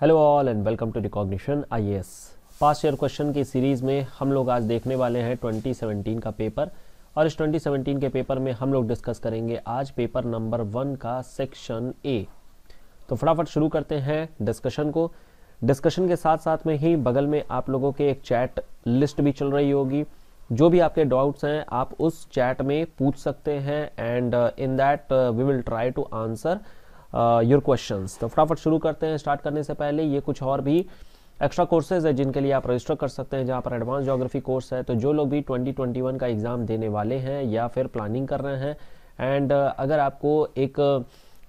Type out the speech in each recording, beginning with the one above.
hello all and welcome to recognition IAS pass year question की series में हम लोग आज देखने वाले हैं 2017 का पेपर और इस 2017 के पेपर में हम लोग डिस्कस करेंगे आज पेपर नंबर वन का सेक्शन ए तो फटाफट शुरू करते हैं डिस्कशन को डिस्कशन के साथ साथ में ही बगल में आप लोगों के एक चैट लिस्ट भी चल रही होगी जो भी आपके डाउट्स हैं आप उस चैट में पूछ सकते हैं and in that we will try to answer your uh, question तो फटाफट शुरू करते हैं स्टार्ट करने से पहले ये कुछ और भी एक्स्ट्रा कोर्सेज है जिनके लिए आप रजिस्टर कर सकते हैं जहाँ पर एडवांस जोग्राफी कोर्स है तो जो लोग भी 2021 का एग्ज़ाम देने वाले हैं या फिर प्लानिंग कर रहे हैं एंड uh, अगर आपको एक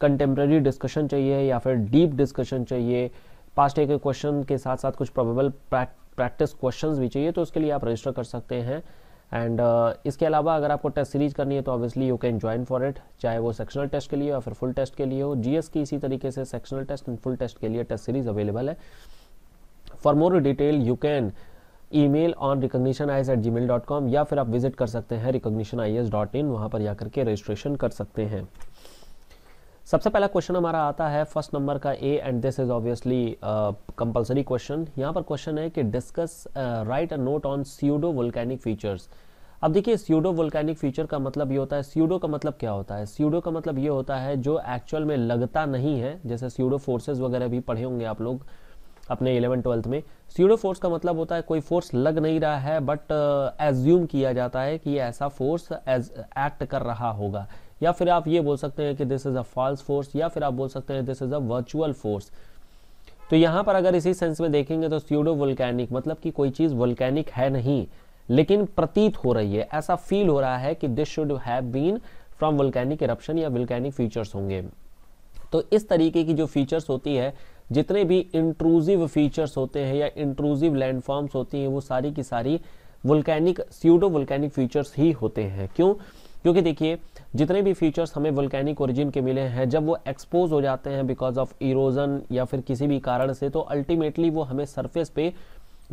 कंटेम्प्रेरी uh, डिस्कशन चाहिए या फिर डीप डिस्कशन चाहिए पास्ट एक क्वेश्चन के साथ साथ कुछ प्रोबेबल प्रैक्टिस क्वेश्चंस भी चाहिए तो उसके लिए आप रजिस्टर कर सकते हैं एंड uh, इसके अलावा अगर आपको टेस्ट सीरीज करनी है तो obviously you can join for it चाहे वो सेक्शनल टेस्ट के लिए या फिर फुल टेस्ट के लिए हो जीएस की इसी तरीके से sectional test and full test के लिए टेस्ट सीरीज अवेलेबल है for more detail you can email on recognition I S at Gmail dot com या फिर आप विजिट कर सकते हैं recognition I S dot in वहाँ पर जाकर के रजिस्ट्रेशन कर सकते हैं सबसे पहला क्वेश्चन हमारा आता है फर्स्ट नंबर का A and this is obviously compulsory question यहाँ पर क्वेश्चन है कि discuss write a note on pseudo volcanic features अब देखिए स्यूडो वोल्केनिक फीचर का मतलब ये होता है स्यूडो का मतलब क्या होता है स्यूडो का मतलब ये होता है जो एक्चुअल में लगता नहीं है जैसे स्यूडो फोर्सेज वगैरह भी पढ़े होंगे आप लोग अपने इलेवन ट्वेल्थ में स्यूडो फोर्स का मतलब होता है कोई फोर्स लग नहीं रहा है बट एज्यूम uh, किया जाता है कि ऐसा फोर्स एज एक्ट कर रहा होगा या फिर आप ये बोल सकते हैं कि this is a false force या फिर आप बोल सकते हैं this is a virtual force तो यहाँ पर अगर इसी सेंस में देखेंगे तो स्यूडो वोल्कैनिक मतलब कि कोई चीज़ वोल्कैनिक है नहीं लेकिन प्रतीत हो रही है ऐसा फील हो रहा है कि this should have been from volcanic eruption या वल्कैनिक फीचर्स होंगे तो इस तरीके की जो फीचर्स होती है जितने भी इंट्रूजिव फीचर्स होते हैं या इंट्रूजिव लैंडफॉर्म्स होती हैं वो सारी की सारी वल्कैनिक सीडो वल्कैनिक फीचर्स ही होते हैं क्यों क्योंकि देखिए जितने भी फीचर्स हमें वल्कैनिक ओरिजिन के मिले हैं जब वो एक्सपोज हो जाते हैं बिकॉज ऑफ इरोजन या फिर किसी भी कारण से तो अल्टीमेटली वो हमें सरफेस पे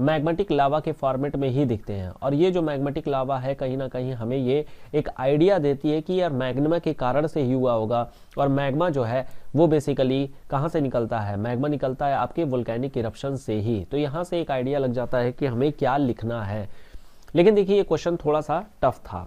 मैग्मेटिक लावा के फॉर्मेट में ही दिखते हैं और ये जो मैग्मेटिक लावा है कहीं ना कहीं हमें ये एक आइडिया देती है कि यार मैग्मा के कारण से ही हुआ होगा और मैग्मा जो है वो बेसिकली कहाँ से निकलता है मैग्मा निकलता है आपके वोल्कैनिक इरप्शन से ही तो यहाँ से एक आइडिया लग जाता है कि हमें क्या लिखना है लेकिन देखिए ये क्वेश्चन थोड़ा सा टफ था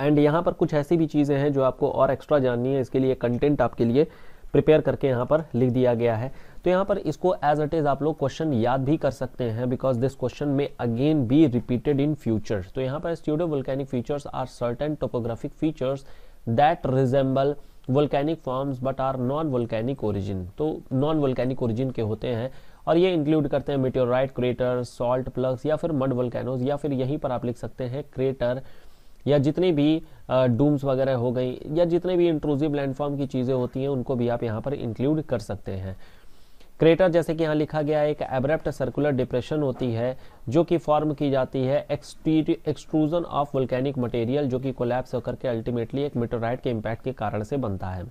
एंड यहाँ पर कुछ ऐसी भी चीज़ें हैं जो आपको और एक्स्ट्रा जाननी है इसके लिए कंटेंट आपके लिए प्रिपेयर करके यहाँ पर लिख दिया गया है तो यहाँ पर इसको एज इट इज़ आप लोग क्वेश्चन याद भी कर सकते हैं बिकॉज दिस क्वेश्चन में again be repeated in future तो यहाँ पर pseudo volcanic features are certain topographic features that resemble volcanic forms but are non volcanic origin तो नॉन वोल्केनिक ओरिजिन के होते हैं और ये इंक्लूड करते हैं मिट्योराइट क्रेटर सॉल्ट प्लस या फिर मड वोल्केनोज या फिर यहीं पर आप लिख सकते हैं क्रेटर या जितनी भी डूम्स वगैरह हो गई या जितने भी इंट्रूजिव लैंडफॉर्म की चीज़ें होती हैं उनको भी आप यहाँ पर इंक्लूड कर सकते हैं क्रेटर जैसे कि यहाँ लिखा गया एक एब्रेप्ट सर्कुलर डिप्रेशन होती है जो कि फॉर्म की जाती है एक्सट्रूजन ऑफ वोल्केनिक मटेरियल जो कि कोलैप्स होकर के अल्टीमेटली एक मेटोराइड के इम्पैक्ट के कारण से बनता है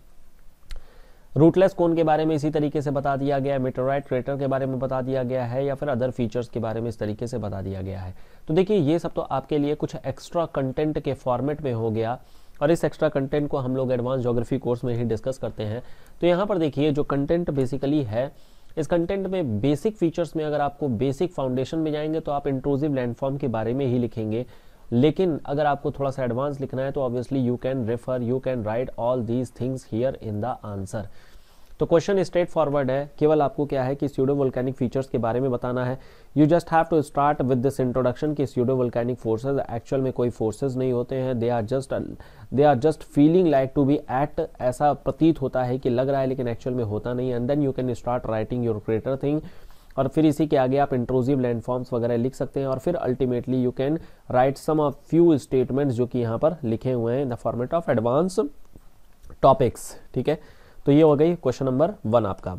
रूटलेस कोन के बारे में इसी तरीके से बता दिया गया है मेटोराइट क्रेटर के बारे में बता दिया गया है या फिर अदर फीचर्स के बारे में इस तरीके से बता दिया गया है तो देखिए ये सब तो आपके लिए कुछ एक्स्ट्रा कंटेंट के फॉर्मेट में हो गया और इस एक्स्ट्रा कंटेंट को हम लोग एडवांस जोग्राफी कोर्स में ही डिस्कस करते हैं तो यहाँ पर देखिए जो कंटेंट बेसिकली है इस कंटेंट में बेसिक फीचर्स में अगर आपको बेसिक फाउंडेशन में जाएंगे तो आप इंट्रोजिव लैंडफॉर्म के बारे में ही लिखेंगे लेकिन अगर आपको थोड़ा सा एडवांस लिखना है तो obviously you can refer you can write all these things here in the answer तो क्वेश्चन स्ट्रेट फॉरवर्ड है केवल आपको क्या है कि स्यूडो वोल्केनिक फीचर्स के बारे में बताना है you just have to start with this introduction कि स्यूडो वोल्केनिक फोर्सेज एक्चुअल में कोई फोर्सेज नहीं होते हैं they are just they are just feeling like to be at ऐसा प्रतीत होता है कि लग रहा है लेकिन एक्चुअल में होता नहीं and then you can start writing your greater thing और फिर इसी के आगे आप इंट्रोजिव लैंडफॉर्म्स वगैरह लिख सकते हैं और फिर ultimately you can write some of few statements जो कि यहाँ पर लिखे हुए हैं in the format of advance topics ठीक है तो ये हो गई क्वेश्चन नंबर वन आपका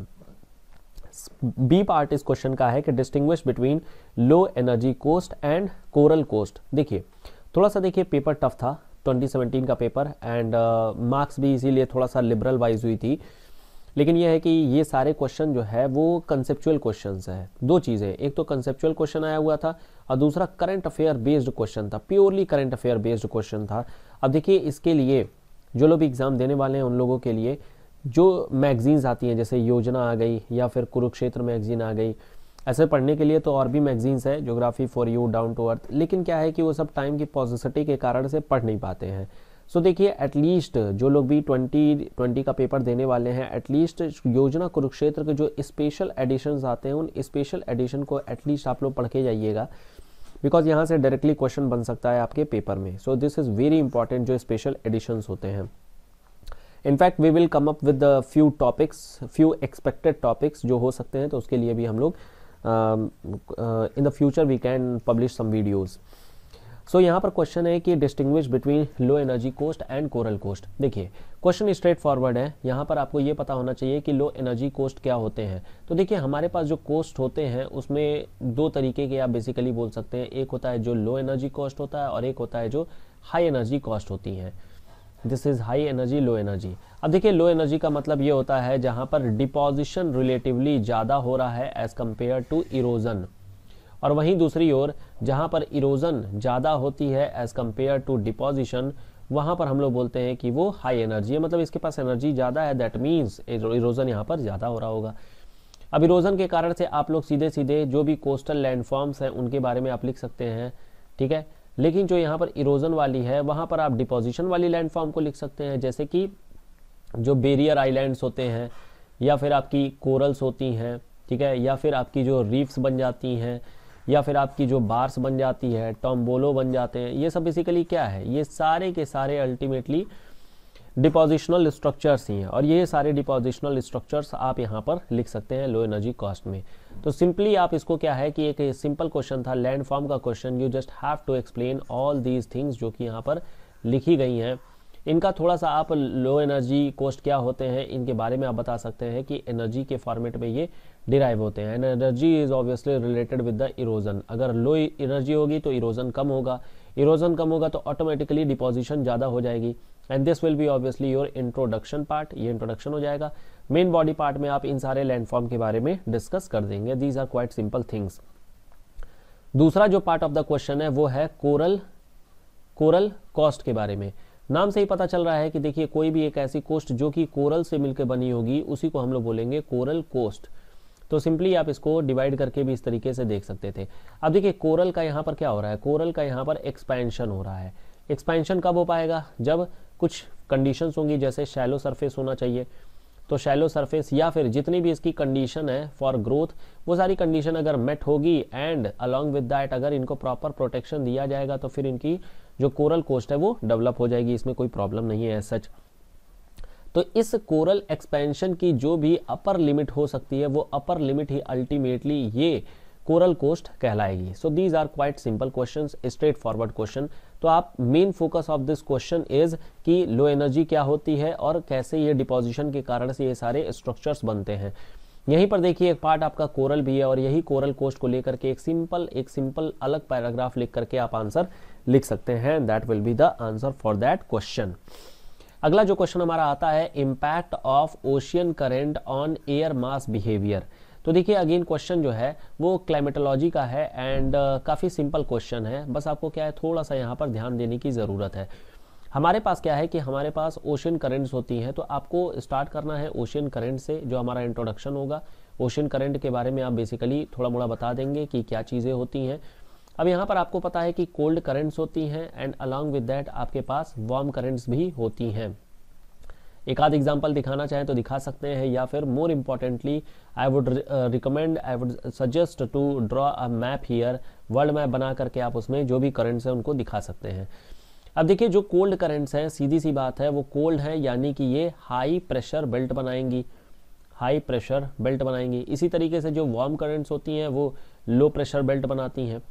बी पार्ट इस क्वेश्चन का है कि distinguish between low energy coast and coral coast देखिए थोड़ा सा देखिए पेपर टफ था 2017 का पेपर एंड मार्क्स uh, भी इसीलिए थोड़ा सा लिबरल वाइज हुई थी लेकिन यह है कि ये सारे क्वेश्चन जो है वो कंसेप्चुअल क्वेश्चन है दो चीज़ें एक तो कंसेप्चुअल क्वेश्चन आया हुआ था और दूसरा करंट अफेयर बेस्ड क्वेश्चन था purely current affair based question था अब देखिए इसके लिए जो लोग भी एग्ज़ाम देने वाले हैं उन लोगों के लिए जो मैगज़ीन्स आती हैं जैसे योजना आ गई या फिर कुरुक्षेत्र मैगज़ीन आ गई ऐसे पढ़ने के लिए तो और भी मैगजीन्स है geography for you down to earth लेकिन क्या है कि वो सब टाइम की पॉजिसिटी के कारण से पढ़ नहीं पाते हैं सो देखिए एटलीस्ट जो लोग भी 2020 का पेपर देने वाले हैं एटलीस्ट योजना कुरुक्षेत्र के जो स्पेशल एडिशंस आते हैं उन स्पेशल एडिशन को एटलीस्ट आप लोग पढ़ के जाइएगा बिकॉज यहाँ से डायरेक्टली क्वेश्चन बन सकता है आपके पेपर में so this is very important जो स्पेशल एडिशंस होते हैं in fact we will come up with few topics few expected topics जो हो सकते हैं तो उसके लिए भी हम लोग in the future we can publish some videos so यहाँ पर क्वेश्चन है कि distinguish between low energy coast and coral coast देखिए क्वेश्चन स्ट्रेट फॉरवर्ड है यहाँ पर आपको ये पता होना चाहिए कि लो एनर्जी कोस्ट क्या होते हैं तो देखिए हमारे पास जो कोस्ट होते हैं उसमें दो तरीके के आप बेसिकली बोल सकते हैं एक होता है जो लो एनर्जी कॉस्ट होता है और एक होता है जो हाई एनर्जी कॉस्ट होती हैं this is high energy low energy अब देखिए लो एनर्जी का मतलब ये होता है जहाँ पर डिपॉजिशन रिलेटिवली ज़्यादा हो रहा है एज़ कम्पेयर टू इरोज़न और वहीं दूसरी ओर जहाँ पर इरोज़न ज़्यादा होती है एज़ कम्पेयर टू डिपॉजिशन वहाँ पर हम लोग बोलते हैं कि वो हाई एनर्जी है मतलब इसके पास एनर्जी ज़्यादा है दैट मीन्स इरोज़न यहाँ पर ज़्यादा हो रहा होगा अब इरोज़न के कारण से आप लोग सीधे सीधे जो भी कोस्टल लैंडफॉर्म्स हैं उनके बारे में आप लिख सकते हैं ठीक है लेकिन जो यहाँ पर इरोजन वाली है वहाँ पर आप डिपोजिशन वाली लैंडफॉर्म को लिख सकते हैं जैसे कि जो बेरियर आइलैंड्स होते हैं या फिर आपकी कोरल्स होती हैं ठीक है या फिर आपकी जो रीफ्स बन जाती हैं या फिर आपकी जो बार्स बन जाती है टॉम्बोलो बन जाते हैं ये सब बेसिकली क्या है ये सारे के सारे अल्टीमेटली डिपोजिशनल स्ट्रक्चर्स ही हैं और ये सारे डिपोजिशनल स्ट्रक्चर्स आप यहाँ पर लिख सकते हैं लो एनर्जी कॉस्ट में तो सिंपली आप इसको क्या है कि एक सिंपल क्वेश्चन था लैंड फॉर्म का question you just have to explain all these things जो कि यहाँ पर लिखी गई हैं इनका थोड़ा सा आप लो एनर्जी कॉस्ट क्या होते हैं इनके बारे में आप बता सकते हैं कि एनर्जी के फॉर्मेट में ये डिराइव होते हैं energy is obviously related with the erosion अगर लो एनर्जी होगी तो इरोजन कम होगा इरोजन कम होगा तो ऑटोमेटिकली डिपोजिशन ज़्यादा हो जाएगी and this will be obviously your introduction part ये इंट्रोडक्शन हो जाएगा मेन बॉडी पार्ट में आप इन सारे लैंडफॉर्म के बारे में डिस्कस कर देंगे these are quite simple things दूसरा जो पार्ट ऑफ द क्वेश्चन है वो है कोरल कोरल कॉस्ट के बारे में नाम से ही पता चल रहा है कि देखिए कोई भी एक ऐसी कोस्ट जो कि कोरल से मिलकर बनी होगी उसी को हम लोग बोलेंगे कोरल कोस्ट तो सिंपली आप इसको डिवाइड करके भी इस तरीके से देख सकते थे अब देखिए कोरल का यहाँ पर क्या हो रहा है कोरल का यहाँ पर एक्सपेंशन हो रहा है एक्सपेंशन कब हो पाएगा जब कुछ कंडीशंस होंगी जैसे शैलो सरफेस होना चाहिए तो शैलो सरफेस या फिर जितनी भी इसकी कंडीशन है फॉर ग्रोथ वो सारी कंडीशन अगर मेट होगी एंड अलॉन्ग विद दैट अगर इनको प्रॉपर प्रोटेक्शन दिया जाएगा तो फिर इनकी जो कोरल कोस्ट है वो डेवलप हो जाएगी इसमें कोई प्रॉब्लम नहीं है सच तो इस कोरल एक्सपेंशन की जो भी अपर लिमिट हो सकती है वो अपर लिमिट ही अल्टीमेटली ये कोरल कोस्ट कहलाएगी so these are quite simple question straight forward question तो आप main focus of this question is कि लो एनर्जी क्या होती है और कैसे ये डिपोजिशन के कारण से ये सारे स्ट्रक्चर्स बनते हैं यहीं पर देखिए एक पार्ट आपका कोरल भी है और यही कोरल कोस्ट को लेकर के एक सिंपल एक सिंपल अलग पैराग्राफ लिख करके आप आंसर लिख सकते हैं that will be the answer for that question अगला जो क्वेश्चन हमारा आता है impact of ocean current on air mass behaviour तो देखिए अगेन क्वेश्चन जो है वो क्लाइमेटोलॉजी का है एंड काफ़ी सिंपल क्वेश्चन है बस आपको क्या है थोड़ा सा यहाँ पर ध्यान देने की ज़रूरत है हमारे पास क्या है कि हमारे पास ओशन करेंट्स होती हैं तो आपको स्टार्ट करना है ओशन करेंट से जो हमारा इंट्रोडक्शन होगा ओशन करेंट के बारे में आप बेसिकली थोड़ा मोड़ा बता देंगे कि क्या चीज़ें होती हैं अब यहाँ पर आपको पता है कि कोल्ड करेंट्स होती हैं एंड अलॉन्ग विद डैट आपके पास वार्म करेंट्स भी होती हैं एक आध एग्जाम्पल दिखाना चाहें तो दिखा सकते हैं या फिर more importantly I would recommend I would suggest to draw a map here world map बना करके आप उसमें जो भी करेंट्स हैं उनको दिखा सकते हैं अब देखिए जो कोल्ड करेंट्स हैं सीधी सी बात है वो कोल्ड हैं यानी कि ये हाई प्रेशर बेल्ट बनाएंगी हाई प्रेशर बेल्ट बनाएंगी इसी तरीके से जो वार्म करेंट्स होती हैं वो लो प्रेशर बेल्ट बनाती हैं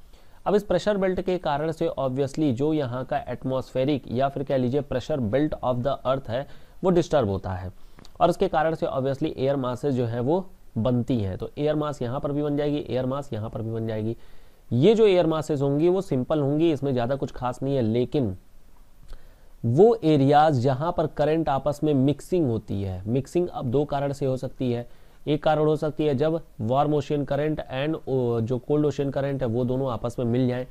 अब इस प्रेशर बेल्ट के कारण से ऑब्वियसली जो यहाँ का एटमॉस्फेरिक या फिर कह लीजिए pressure belt of the earth है वो डिस्टर्ब होता है और इसके कारण से ऑब्वियसली एयर मासेज जो है वो बनती हैं तो एयर मास यहाँ पर भी बन जाएगी एयर मास यहाँ पर भी बन जाएगी ये जो एयर मासेज होंगी वो सिंपल होंगी इसमें ज़्यादा कुछ खास नहीं है लेकिन वो एरियाज जहाँ पर करंट आपस में मिक्सिंग होती है मिक्सिंग अब दो कारण से हो सकती है एक कारण हो सकती है जब वार्म ओशियन करंट एंड जो कोल्ड ओशियन करंट है वो दोनों आपस में मिल जाएं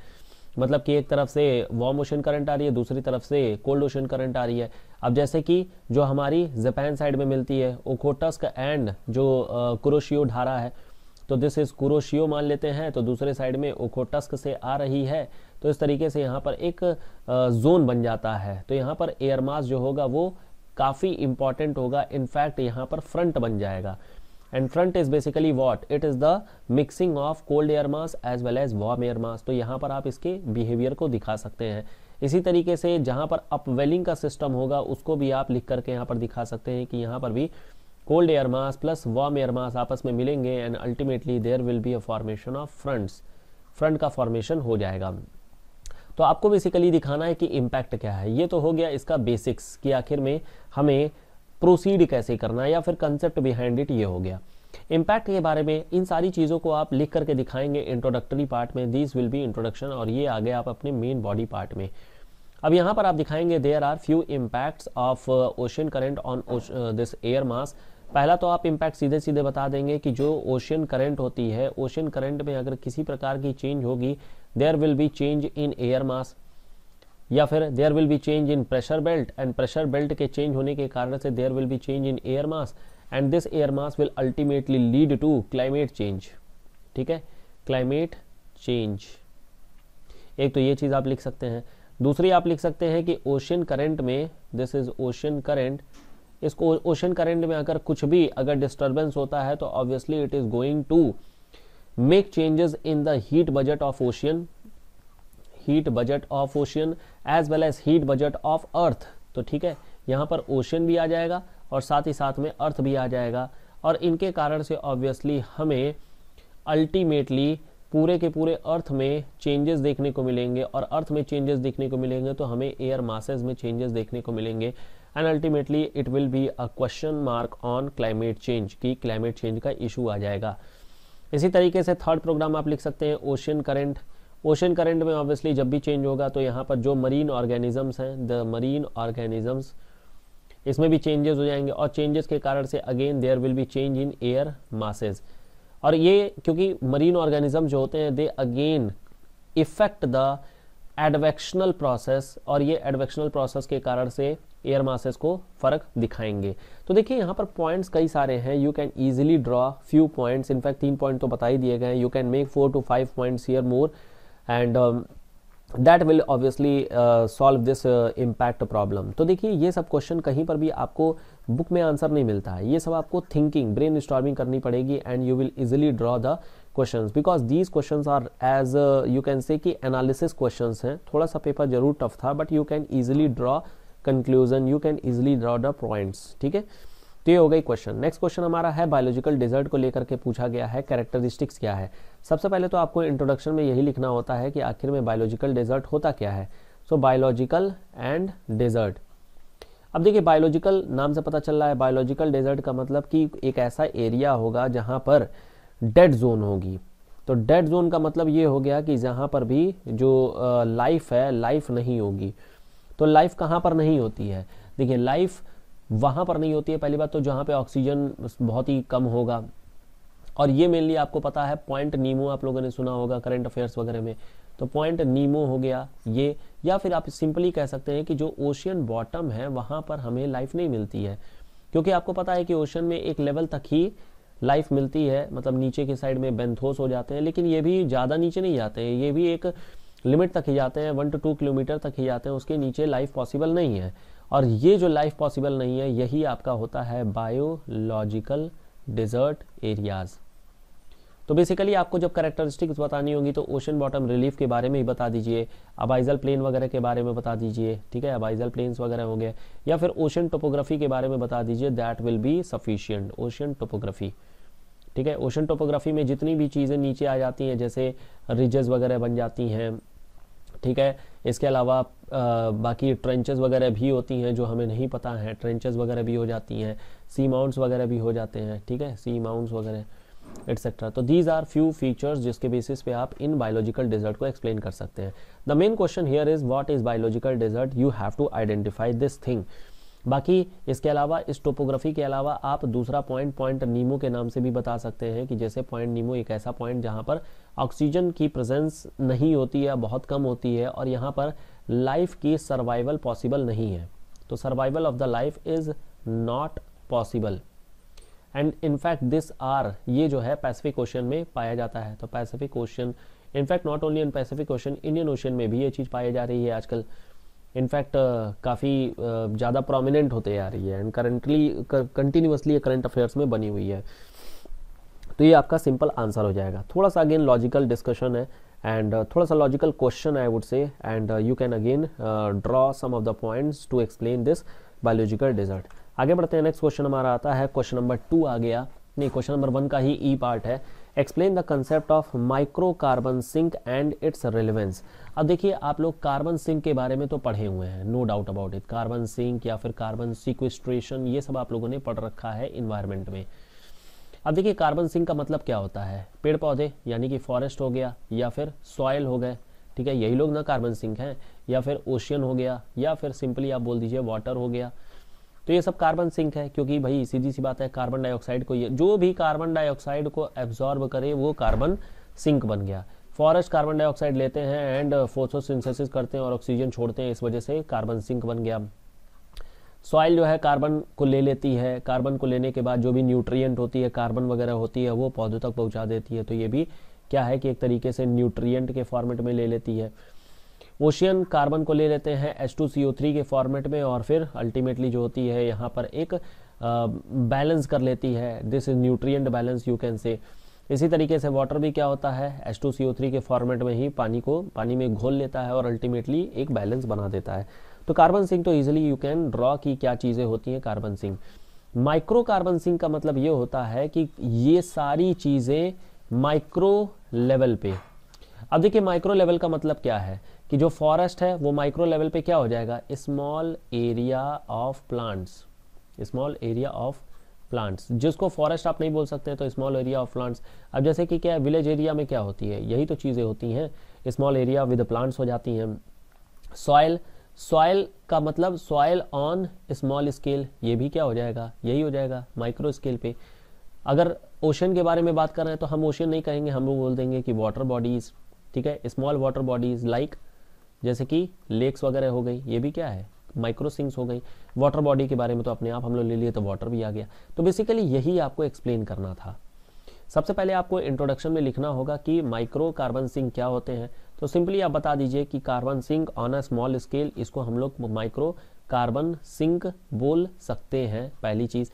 मतलब कि एक तरफ से वार्म ओशन करंट आ रही है दूसरी तरफ से कोल्ड ओशन करंट आ रही है अब जैसे कि जो हमारी जापान साइड में मिलती है ओखोटस्क एंड जो कुरोशियो ढारा है तो दिस इज़ कुरोशियो मान लेते हैं तो दूसरे साइड में ओखोटस्क से आ रही है तो इस तरीके से यहाँ पर एक जोन बन जाता है तो यहाँ पर एयरमास जो होगा वो काफ़ी इम्पॉर्टेंट होगा इनफैक्ट यहाँ पर फ्रंट बन जाएगा and front is basically what it is the mixing of cold air mass as well as warm air mass तो यहाँ पर आप इसके बिहेवियर को दिखा सकते हैं इसी तरीके से जहाँ पर अपवेलिंग का सिस्टम होगा उसको भी आप लिख करके यहाँ पर दिखा सकते हैं कि यहाँ पर भी cold air mass plus warm air mass आपस में मिलेंगे and ultimately there will be a formation of fronts front का फॉर्मेशन हो जाएगा तो आपको बेसिकली दिखाना है कि इम्पैक्ट क्या है ये तो हो गया इसका बेसिक्स कि आखिर में हमें प्रोसीड कैसे करना है या फिर कंसेप्ट बिहाइंड इट ये हो गया इम्पैक्ट के बारे में इन सारी चीज़ों को आप लिख करके दिखाएंगे इंट्रोडक्टरी पार्ट में दिस विल बी इंट्रोडक्शन और ये आगे आप अपने मेन बॉडी पार्ट में अब यहाँ पर आप दिखाएंगे there are few impacts of ocean current on this air mass पहला तो आप इम्पैक्ट सीधे सीधे बता देंगे कि जो ओशियन करेंट होती है ओशियन करेंट में अगर किसी प्रकार की चेंज होगी there will be change in air mass या फिर there will be change in pressure belt and pressure belt के चेंज होने के कारण से there will be change in air mass and this air mass will ultimately lead to climate change ठीक है climate change एक तो ये चीज़ आप लिख सकते हैं दूसरी आप लिख सकते हैं कि ओशन करंट में दिस इज ओशन करंट इसको ओशन करंट में अगर कुछ भी अगर डिस्टर्बेंस होता है तो obviously it is going to make changes in the heat budget of ocean heat budget of ocean as well as heat budget of earth तो ठीक है यहाँ पर ओशन भी आ जाएगा और साथ ही साथ में अर्थ भी आ जाएगा और इनके कारण से ऑब्वियसली हमें अल्टीमेटली पूरे के पूरे अर्थ में चेंजेस देखने को मिलेंगे और अर्थ में चेंजेस देखने को मिलेंगे तो हमें एयर मासेज में चेंजेस देखने को मिलेंगे and ultimately it will be a question mark on climate change कि क्लाइमेट चेंज का इशू आ जाएगा इसी तरीके से थर्ड प्रोग्राम आप लिख सकते हैं ओशियन करेंट ओशन करंट में ऑब्वियसली जब भी चेंज होगा तो यहाँ पर जो मरीन ऑर्गेनिजम्स हैं द मरीन ऑर्गेनिजम्स इसमें भी चेंजेस हो जाएंगे और चेंजेस के कारण से again there will be change in air masses और ये क्योंकि मरीन ऑर्गेनिज्म जो होते हैं they again effect the advectional process और ये एडवेक्शनल प्रोसेस के कारण से एयर मासेस को फर्क दिखाएंगे तो देखिए यहाँ पर पॉइंट्स कई सारे हैं you can easily draw few points in fact तीन पॉइंट तो बता ही दिए गए हैं you can make four to five points here more and that will obviously solve this impact problem तो देखिए ये सब क्वेश्चन कहीं पर भी आपको बुक में आंसर नहीं मिलता है ये सब आपको थिंकिंग ब्रेन स्टॉर्मिंग करनी पड़ेगी and you will easily draw the question because these question are as you can say कि एनालिसिस क्वेश्चन हैं थोड़ा सा पेपर जरूर टफ था but you can easily draw conclusion you can easily draw the points ठीक है तो ये हो गई क्वेश्चन नेक्स्ट क्वेश्चन हमारा है बायोलॉजिकल डिजर्ट को लेकर के पूछा गया है कैरेक्टरिस्टिक्स क्या है सबसे पहले तो आपको इंट्रोडक्शन में यही लिखना होता है कि आखिर में बायोलॉजिकल डिजर्ट होता क्या है सो बायोलॉजिकल एंड डिजर्ट अब देखिए बायोलॉजिकल नाम से पता चल रहा है बायोलॉजिकल डेजर्ट का मतलब कि एक ऐसा एरिया होगा जहाँ पर डेड जोन होगी तो डेड जोन का मतलब ये हो गया कि जहाँ पर भी जो लाइफ है लाइफ नहीं होगी तो लाइफ कहाँ पर नहीं होती है देखिए लाइफ वहाँ पर नहीं होती है पहली बात तो जहाँ पे ऑक्सीजन बहुत ही कम होगा और ये मेनली आपको पता है पॉइंट नीमो आप लोगों ने सुना होगा करंट अफेयर्स वगैरह में तो पॉइंट नीमो हो गया ये या फिर आप सिंपली कह सकते हैं कि जो ओशियन बॉटम है वहाँ पर हमें लाइफ नहीं मिलती है क्योंकि आपको पता है कि ओशन में एक लेवल तक ही लाइफ मिलती है मतलब नीचे के साइड में बेंथोस हो जाते हैं लेकिन ये भी ज़्यादा नीचे नहीं जाते हैं ये भी एक लिमिट तक ही जाते हैं वन टू टू किलोमीटर तक ही जाते हैं उसके नीचे लाइफ पॉसिबल नहीं है और ये जो लाइफ पॉसिबल नहीं है यही आपका होता है बायोलॉजिकल डिजर्ट एरियाज़ तो बेसिकली आपको जब करेक्टरिस्टिक्स बतानी होगी तो ओशन बॉटम रिलीफ के बारे में ही बता दीजिए अबाइजल प्लेन वगैरह के बारे में बता दीजिए ठीक है अबाइजल प्लेन्स वगैरह होंगे या फिर ओशन टोपोग्राफी के बारे में बता दीजिए that will be sufficient ocean topography ठीक है ओशन टोपोग्राफी में जितनी भी चीज़ें नीचे आ जाती हैं जैसे रिजेस वगैरह बन जाती हैं ठीक है इसके अलावा बाकी ट्रेंचेस वगैरह भी होती हैं जो हमें नहीं पता है ट्रेंचेस वगैरह भी हो जाती हैं सी माउंट्स वगैरह भी हो जाते हैं ठीक है सी माउंट्स वगैरह एट्सेट्रा तो दीज आर फ्यू फीचर्स जिसके बेसिस पे आप इन बायोलॉजिकल डिजर्ट को एक्सप्लेन कर सकते हैं the main question here is what is biological desert you have to identify this thing बाकी इसके अलावा इस टोपोग्राफी के अलावा आप दूसरा पॉइंट पॉइंट नीमो के नाम से भी बता सकते हैं कि जैसे पॉइंट नीमो एक ऐसा पॉइंट जहाँ पर ऑक्सीजन की प्रेजेंस नहीं होती है बहुत कम होती है और यहाँ पर लाइफ की सर्वाइवल पॉसिबल नहीं है तो survival of the life is not possible and in fact this are ये जो है पैसिफिक ओशन में पाया जाता है तो Pacific Ocean in fact not only in Pacific Ocean Indian Ocean में भी ये चीज़ पाई जा रही है आजकल इनफैक्ट uh, काफ़ी uh, ज़्यादा प्रोमिनेंट होते जा रही है and currently continuously current affairs में बनी हुई है तो ये आपका सिंपल आंसर हो जाएगा थोड़ा सा अगेन लॉजिकल डिस्कशन है एंड uh, थोड़ा सा logical question I would say and you can again draw some of the points to explain this biological desert आगे बढ़ते हैं नेक्स्ट क्वेश्चन हमारा आता है क्वेश्चन नंबर टू आ गया नहीं क्वेश्चन नंबर वन का ही ई e पार्ट है explain the concept of micro carbon sink and its relevance अब देखिए आप लोग कार्बन सिंक के बारे में तो पढ़े हुए हैं no doubt about it carbon sink या फिर कार्बन सिक्वेस्ट्रेशन ये सब आप लोगों ने पढ़ रखा है इन्वायरमेंट में अब देखिए कार्बन सिंक का मतलब क्या होता है पेड़ पौधे यानी कि फॉरेस्ट हो गया या फिर सॉयल हो गए ठीक है यही लोग ना कार्बन सिंक हैं या फिर ओशियन हो गया या फिर सिंपली आप बोल दीजिए वाटर हो गया तो ये सब कार्बन सिंक है क्योंकि भाई सीधी सी बात है कार्बन डाइऑक्साइड को ये जो भी कार्बन डाइऑक्साइड को एब्जॉर्ब करे वो कार्बन सिंक बन गया फॉरेस्ट कार्बन डाइऑक्साइड लेते हैं एंड फोटोसिंथेसिस करते हैं और ऑक्सीजन छोड़ते हैं इस वजह से कार्बन सिंक बन गया सॉइल जो है कार्बन को ले लेती है कार्बन को लेने के बाद जो भी न्यूट्रिएंट होती है कार्बन वगैरह होती है वो पौधों तक पहुंचा देती है तो ये भी क्या है कि एक तरीके से न्यूट्रिएंट के फॉर्मेट में ले लेती है ओशियन कार्बन को ले लेते हैं टू सी ओ थ्री के फॉर्मेट में और फिर अल्टीमेटली जो होती है यहाँ पर एक बैलेंस कर लेती है this is nutrient balance you can say इसी तरीके से वाटर भी क्या होता है टू थ्री के फॉर्मेट में ही पानी को पानी में घोल लेता है और अल्टीमेटली एक बैलेंस बना देता है तो कार्बन सिंह तो इजिली यू कैन ड्रॉ की क्या चीज़ें होती हैं carbon sink micro carbon sink का मतलब ये होता है कि ये सारी चीज़ें माइक्रो लेवल पे अब देखिए माइक्रो लेवल का मतलब क्या है कि जो फॉरेस्ट है वो माइक्रो लेवल पे क्या हो जाएगा small area of plants small area of plants जिसको फॉरेस्ट आप नहीं बोल सकते तो स्मॉल एरिया ऑफ प्लांट्स अब जैसे कि क्या विलेज एरिया में क्या होती है यही तो चीज़ें होती हैं स्मॉल एरिया विद प्लांट्स हो जाती हैं सॉयल सॉयल का मतलब सॉयल ऑन स्मॉल स्केल ये भी क्या हो जाएगा यही हो जाएगा माइक्रो स्केल पे अगर ओशन के बारे में बात कर रहे हैं तो हम ओशन नहीं कहेंगे हम लोग बोल देंगे कि वाटर बॉडीज़ ठीक है स्मॉल वाटर बॉडीज़ लाइक जैसे कि लेक्स वगैरह हो गई ये भी क्या है माइक्रो सिंग्स हो गई वाटर बॉडी के बारे में तो अपने आप हम लोग ले लिए तो वाटर भी आ गया तो बेसिकली यही आपको एक्सप्लेन करना था सबसे पहले आपको इंट्रोडक्शन में लिखना होगा कि माइक्रो कार्बन सिंह क्या होते हैं तो सिंपली आप बता दीजिए कि carbon sink on a small scale इसको हम लोग माइक्रो कार्बन सिंक बोल सकते हैं पहली चीज़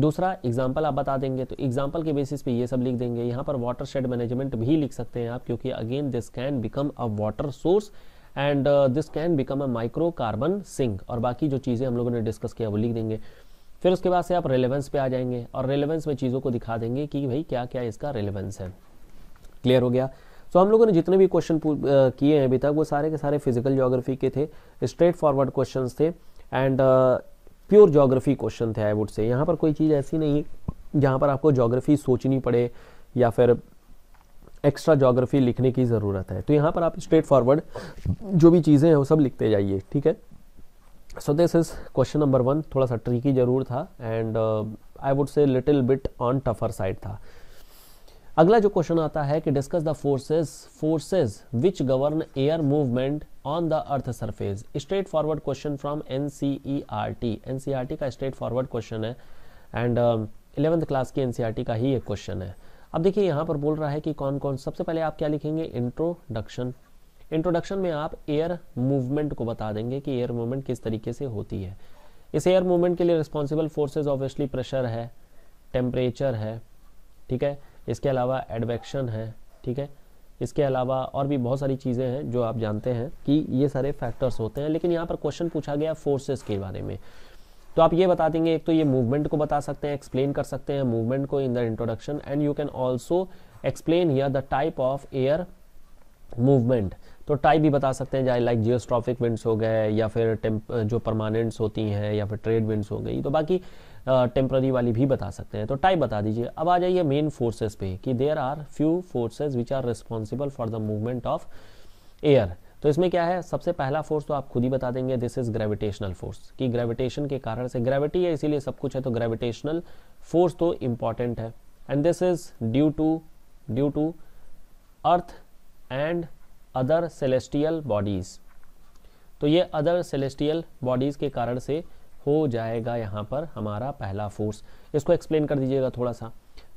दूसरा एग्जाम्पल आप बता देंगे तो एग्जाम्पल के बेसिस पे ये सब लिख देंगे यहाँ पर वाटर शेड मैनेजमेंट भी लिख सकते हैं आप क्योंकि again this can become a water source and this can become a micro carbon sink और बाकी जो चीज़ें हम लोगों ने डिस्कस किया वो लिख देंगे फिर उसके बाद से आप रेलिवेंस पे आ जाएंगे और रेलिवेंस में चीज़ों को दिखा देंगे कि भाई क्या क्या इसका रेलिवेंस है क्लियर हो गया सो so, हम लोगों ने जितने भी क्वेश्चन किए हैं अभी तक वो सारे के सारे फिजिकल जोग्राफी के थे स्ट्रेट फॉरवर्ड क्वेश्चन थे एंड प्योर जोग्राफी क्वेश्चन थे आई वुड से यहाँ पर कोई चीज़ ऐसी नहीं जहाँ पर आपको जोग्राफी सोचनी पड़े या फिर एक्स्ट्रा जोग्राफी लिखने की ज़रूरत है तो यहाँ पर आप स्ट्रेट फॉरवर्ड जो भी चीज़ें हैं वो सब लिखते जाइए ठीक है so this is question number one थोड़ा सा ट्रिकी ज़रूर था and I would say little bit on tougher side था अगला जो क्वेश्चन आता है कि discuss the forces forces which govern air movement on the earth surface straight forward question from N C E R T N C R T का straight forward question है and eleventh class की N C R T का ही एक question है अब देखिए यहाँ पर बोल रहा है कि कौन कौन सबसे पहले आप क्या लिखेंगे इंट्रोडक्शन इंट्रोडक्शन में आप एयर मूवमेंट को बता देंगे कि एयर मूवमेंट किस तरीके से होती है इस एयर मूवमेंट के लिए रिस्पॉन्सिबल फोर्सेज ऑब्वियसली प्रेशर है टेम्परेचर है ठीक है इसके अलावा एडवेक्शन है ठीक है इसके अलावा और भी बहुत सारी चीज़ें हैं जो आप जानते हैं कि ये सारे फैक्टर्स होते हैं लेकिन यहाँ पर क्वेश्चन पूछा गया फोर्सेस के बारे में तो आप ये बता देंगे एक तो ये मूवमेंट को बता सकते हैं एक्सप्लेन कर सकते हैं मूवमेंट को in the introduction and you can also explain here the type of air movement तो टाइप भी बता सकते हैं लाइक जियोस्ट्रॉफिक विंड्स हो गए या फिर जो परमानेंट्स होती हैं या फिर ट्रेड विंड्स हो गई तो बाकी टेम्प्ररी वाली भी बता सकते हैं तो टाइप बता दीजिए अब आ जाइए मेन फोर्सेस पे कि there are few forces which are responsible for the movement of air तो इसमें क्या है सबसे पहला फोर्स तो आप खुद ही बता देंगे दिस इज ग्रेविटेशनल फोर्स कि ग्रेविटेशन के कारण से ग्रेविटी है इसीलिए सब कुछ है तो ग्रेविटेशनल फोर्स तो इंपॉर्टेंट है and this is due to due to earth and other celestial bodies तो ये अदर सेलेस्टियल बॉडीज के कारण से हो जाएगा यहाँ पर हमारा पहला फोर्स इसको एक्सप्लेन कर दीजिएगा थोड़ा सा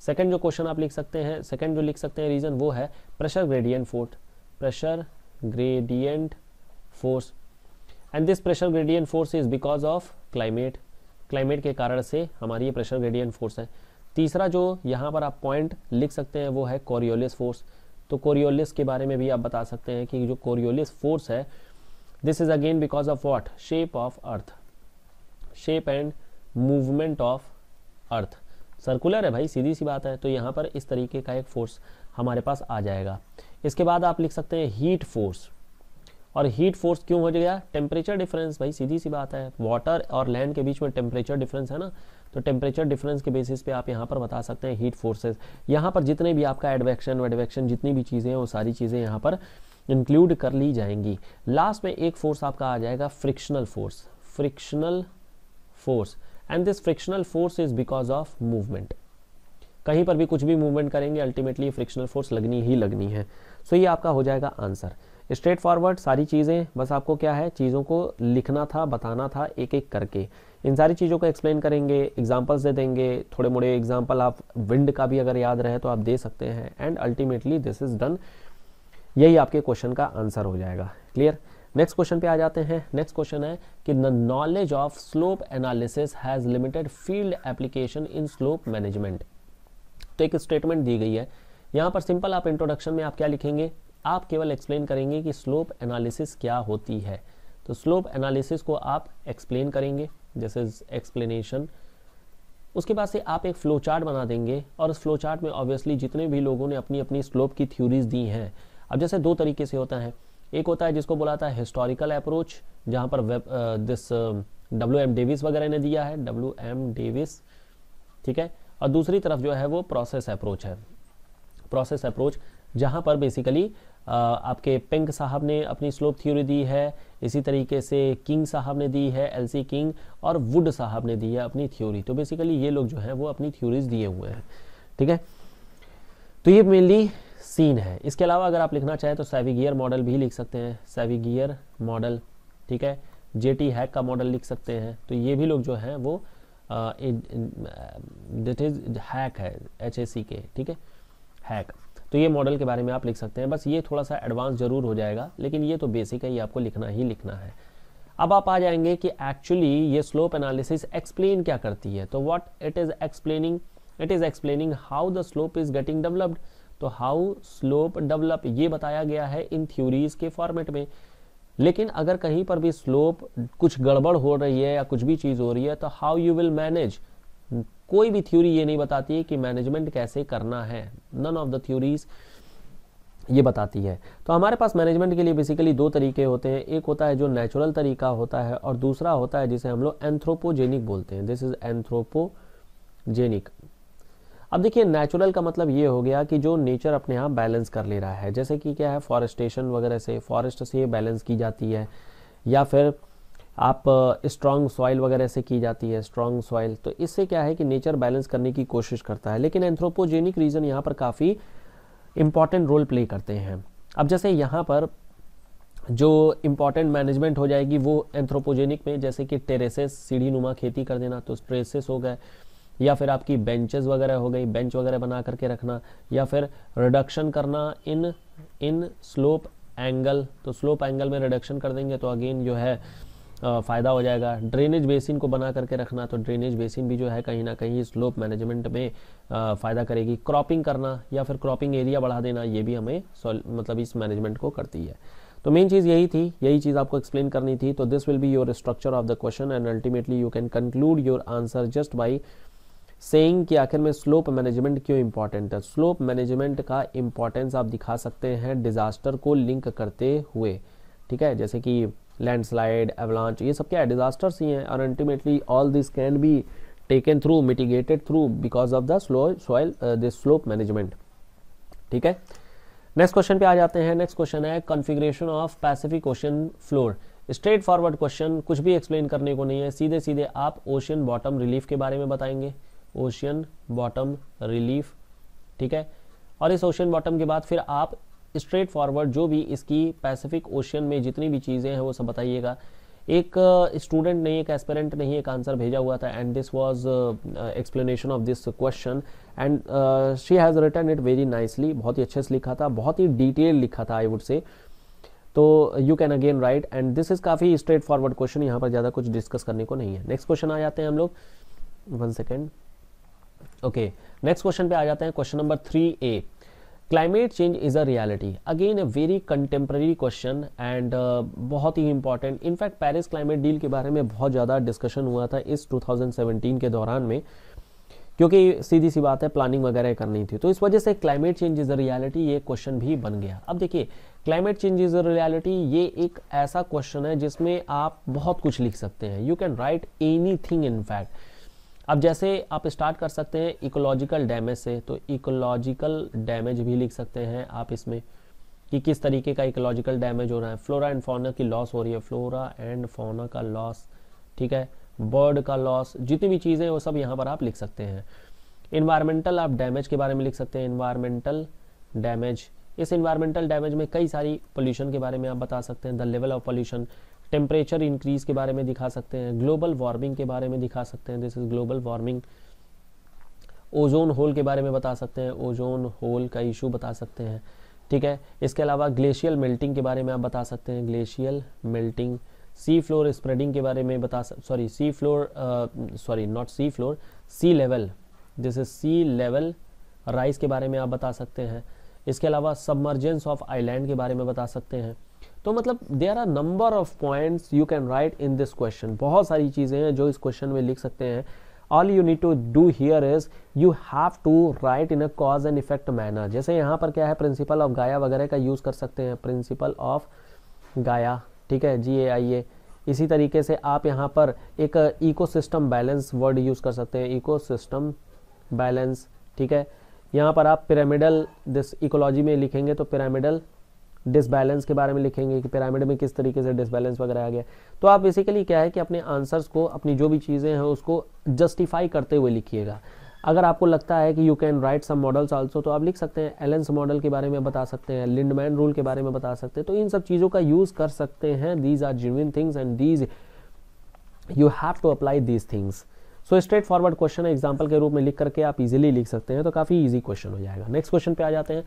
सेकेंड जो क्वेश्चन आप लिख सकते हैं सेकेंड जो लिख सकते हैं रीज़न वो है pressure gradient force pressure gradient force and this pressure gradient force is because of climate climate के कारण से हमारी ये प्रेशर ग्रेडियंट फोर्स है तीसरा जो यहाँ पर आप पॉइंट लिख सकते हैं वो है कोरियोलिस फोर्स तो कोरियोलिस के बारे में भी आप बता सकते हैं कि जो कोरियोलिस फोर्स है this is again because of what shape of earth shape and movement of earth circular है भाई सीधी सी बात है तो यहाँ पर इस तरीके का एक फोर्स हमारे पास आ जाएगा इसके बाद आप लिख सकते हैं हीट फोर्स और हीट फोर्स क्यों हो गया टेम्परेचर डिफरेंस भाई सीधी सी बात है वाटर और लैंड के बीच में टेम्परेचर डिफरेंस है ना तो टेम्परेचर डिफरेंस के बेसिस पे आप यहाँ पर बता सकते हैं हीट फोर्सेस यहाँ पर जितने भी आपका एडवेक्शन वेडवेक्शन जितनी भी चीज़ें हैं वो सारी चीज़ें यहाँ पर इंक्लूड कर ली जाएंगी लास्ट में एक फोर्स आपका आ जाएगा frictional force frictional force and this frictional force is because of movement कहीं पर भी कुछ भी मूवमेंट करेंगे अल्टीमेटली फ्रिक्शनल फोर्स लगनी ही लगनी है सो so, ये आपका हो जाएगा आंसर स्ट्रेट फॉरवर्ड सारी चीज़ें बस आपको क्या है चीज़ों को लिखना था बताना था एक एक करके इन सारी चीज़ों को एक्सप्लेन करेंगे एग्जाम्पल्स दे देंगे थोड़े मोड़े एग्जाम्पल आप विंड का भी अगर याद रहे तो आप दे सकते हैं and ultimately this is done यही आपके क्वेश्चन का आंसर हो जाएगा क्लियर नेक्स्ट क्वेश्चन पे आ जाते हैं नेक्स्ट क्वेश्चन है कि the knowledge of slope analysis has limited field application in slope management तो एक स्टेटमेंट दी गई है यहाँ पर सिंपल आप इंट्रोडक्शन में आप क्या लिखेंगे आप केवल एक्सप्लेन करेंगे कि स्लोप एनालिसिस क्या होती है तो स्लोप एनालिसिस को आप एक्सप्लेन करेंगे दिस इज एक्सप्लेनेशन उसके बाद से आप एक फ्लो चार्ट बना देंगे और उस फ्लो चार्ट में ऑब्वियसली जितने भी लोगों ने अपनी अपनी स्लोप की थ्योरीज दी हैं अब जैसे दो तरीके से होता है एक होता है जिसको बुलाता है हिस्टोरिकल अप्रोच जहाँ पर वेब दिस डब्ल्यू एम डेविस वगैरह ने दिया है डब्ल्यू एम डेविस ठीक है और दूसरी तरफ जो है वो प्रोसेस अप्रोच है प्रोसेस अप्रोच जहाँ पर बेसिकली आपके पिंक साहब ने अपनी स्लोप थ्योरी दी है इसी तरीके से किंग साहब ने दी है एलसी किंग और वुड साहब ने दी है अपनी थ्योरी तो बेसिकली ये लोग जो है वो अपनी थ्योरीज दिए हुए हैं ठीक है तो ये मेनली सीन है इसके अलावा अगर आप लिखना चाहें तो सेविगियर मॉडल भी लिख सकते हैं सेविगियर मॉडल ठीक है जे टी हैक का मॉडल लिख सकते हैं तो ये भी लोग जो हैं वो दिट इज हैक है एच ए सी के ठीक है हैक तो ये मॉडल के बारे में आप लिख सकते हैं बस ये थोड़ा सा एडवांस जरूर हो जाएगा लेकिन ये तो बेसिक है ये आपको लिखना ही लिखना है अब आप आ जाएंगे कि एक्चुअली ये स्लोप एनालिसिस एक्सप्लेन क्या करती है तो what it is explaining it is explaining how the slope is getting developed तो हाउ स्लोप डेवलप ये बताया गया है इन थ्योरीज के फॉर्मेट में लेकिन अगर कहीं पर भी स्लोप कुछ गड़बड़ हो रही है या कुछ भी चीज़ हो रही है तो हाउ यू विल मैनेज कोई भी थ्योरी ये नहीं बताती है कि मैनेजमेंट कैसे करना है नन ऑफ द थ्योरीज ये बताती है तो हमारे पास मैनेजमेंट के लिए बेसिकली दो तरीके होते हैं एक होता है जो नेचुरल तरीका होता है और दूसरा होता है जिसे हम लोग एंथ्रोपोजेनिक बोलते हैं दिस इज एंथ्रोपोजेनिक अब देखिए नेचुरल का मतलब ये हो गया कि जो नेचर अपने आप बैलेंस कर ले रहा है जैसे कि क्या है फॉरेस्टेशन वगैरह से फॉरेस्ट से बैलेंस की जाती है या फिर आप स्ट्रांग सॉइल वगैरह से की जाती है स्ट्रॉन्ग सॉइल तो इससे क्या है कि नेचर बैलेंस करने की कोशिश करता है लेकिन एंथ्रोपोजेनिक रीजन यहाँ पर काफ़ी इम्पॉर्टेंट रोल प्ले करते हैं अब जैसे यहाँ पर जो इम्पॉर्टेंट मैनेजमेंट हो जाएगी वो एंथ्रोपोजेनिक में जैसे कि टेरेसेस सीढ़ी नुमा खेती कर देना तो स्ट्रेसेस हो गए या फिर आपकी बेंचेस वगैरह हो गई बेंच वगैरह बना करके रखना या फिर रिडक्शन करना इन इन स्लोप एंगल तो स्लोप एंगल में रिडक्शन कर देंगे तो अगेन जो है फ़ायदा हो जाएगा ड्रेनेज बेसिन को बना करके रखना तो ड्रेनेज बेसिन भी जो है कहीं ना कहीं स्लोप मैनेजमेंट में फ़ायदा करेगी क्रॉपिंग करना या फिर क्रॉपिंग एरिया बढ़ा देना ये भी हमें मतलब इस मैनेजमेंट को करती है तो मेन चीज़ यही थी यही चीज़ आपको एक्सप्लेन करनी थी तो this will be your structure of the question and ultimately you can conclude your answer just by saying कि आखिर में स्लोप मैनेजमेंट क्यों इम्पॉर्टेंट है स्लोप मैनेजमेंट का इम्पॉर्टेंस आप दिखा सकते हैं डिज़ास्टर को लिंक करते हुए ठीक है जैसे कि लैंडस्लाइड एवलांच ये सब क्या है डिज़ास्टर्स ही हैं और ultimately all this can be taken through mitigated through because of the slow soil the slope management ठीक है नेक्स्ट क्वेश्चन पे आ जाते हैं नेक्स्ट क्वेश्चन है configuration of Pacific Ocean floor straight forward question कुछ भी एक्सप्लेन करने को नहीं है सीधे सीधे आप ओशन बॉटम रिलीफ के बारे में बताएंगे ओशियन बॉटम रिलीफ ठीक है और इस ओशियन बॉटम के बाद फिर आप स्ट्रेट फॉरवर्ड जो भी इसकी पैसिफिक ओशियन में जितनी भी चीज़ें हैं वो सब बताइएगा एक स्टूडेंट ने एक एस्पेरेंट ने ही एक आंसर भेजा हुआ था and this was explanation of this question and she has written it very nicely बहुत ही अच्छे से लिखा था बहुत ही डिटेल लिखा था आई वुड से तो you can again write and this is काफ़ी स्ट्रेट फॉरवर्ड क्वेश्चन यहाँ पर ज़्यादा कुछ डिस्कस करने को नहीं है नेक्स्ट क्वेश्चन आ जाते हैं हम लोग one second okay next question पे आ जाते हैं question number three A climate change is a reality again a very contemporary question and बहुत ही important in fact Paris climate deal के बारे में बहुत ज़्यादा डिस्कशन हुआ था इस 2017 के दौरान में क्योंकि सीधी सी बात है प्लानिंग वगैरह करनी थी तो इस वजह से climate change is a reality ये क्वेश्चन भी बन गया अब देखिए climate change is a reality ये एक ऐसा क्वेश्चन है जिसमें आप बहुत कुछ लिख सकते हैं you can write anything in fact अब जैसे आप स्टार्ट कर सकते हैं इकोलॉजिकल डैमेज से तो इकोलॉजिकल डैमेज भी लिख सकते हैं आप इसमें कि किस तरीके का इकोलॉजिकल डैमेज हो रहा है फ्लोरा एंड फोना की लॉस हो रही है फ्लोरा एंड फोना का लॉस ठीक है बर्ड का लॉस जितनी भी चीज़ें वो सब यहाँ पर आप लिख सकते हैं इन्वायरमेंटल आप डैमेज के बारे में लिख सकते हैं इन्वायरमेंटल डैमेज इस इन्वायरमेंटल डैमेज में कई सारी पोल्यूशन के बारे में आप बता सकते हैं the level of pollution temperature increase के बारे में दिखा सकते हैं ग्लोबल वार्मिंग के बारे में दिखा सकते हैं this is global warming ozone hole के बारे में बता सकते हैं ओजोन होल का इशू बता सकते हैं ठीक है इसके अलावा ग्लेशियल मेल्टिंग के बारे में आप बता सकते हैं glacial melting sea floor spreading के बारे में बता sorry sea floor sorry not sea floor sea level जैसे सी लेवल राइज के बारे में आप बता सकते हैं इसके अलावा सबमर्जेंस ऑफ आइलैंड के बारे में बता सकते हैं तो मतलब there are number of points you can write in this question बहुत सारी चीज़ें हैं जो इस क्वेश्चन में लिख सकते हैं all you need to do here is you have to write in a cause and effect manner जैसे यहाँ पर क्या है प्रिंसिपल ऑफ गाया वगैरह का यूज़ कर सकते हैं प्रिंसिपल ऑफ गाया ठीक है जी ए आई ए इसी तरीके से आप यहाँ पर एक सिस्टम बैलेंस वर्ड यूज़ कर सकते हैं इको सिस्टम बैलेंस ठीक है यहाँ पर आप पिरामिडल दिस इकोलॉजी में लिखेंगे तो पिरामिडल डिसबैलेंस के बारे में लिखेंगे कि पिरामिड में किस तरीके से डिसबैलेंस वगैरह आ गया तो आप बेसिकली क्या है कि अपने आंसर्स को अपनी जो भी चीज़ें हैं उसको जस्टिफाई करते हुए लिखिएगा अगर आपको लगता है कि you can write some models also तो आप लिख सकते हैं एलेंस मॉडल के बारे में बता सकते हैं लिंडमैन रूल के बारे में बता सकते हैं तो इन सब चीज़ों का यूज़ कर सकते हैं these are genuine things and these you have to apply these things so straight forward question है एग्जाम्पल के रूप में लिख करके आप इजिली लिख सकते हैं तो काफ़ी ईजी क्वेश्चन हो जाएगा नेक्स्ट क्वेश्चन पे आ जाते हैं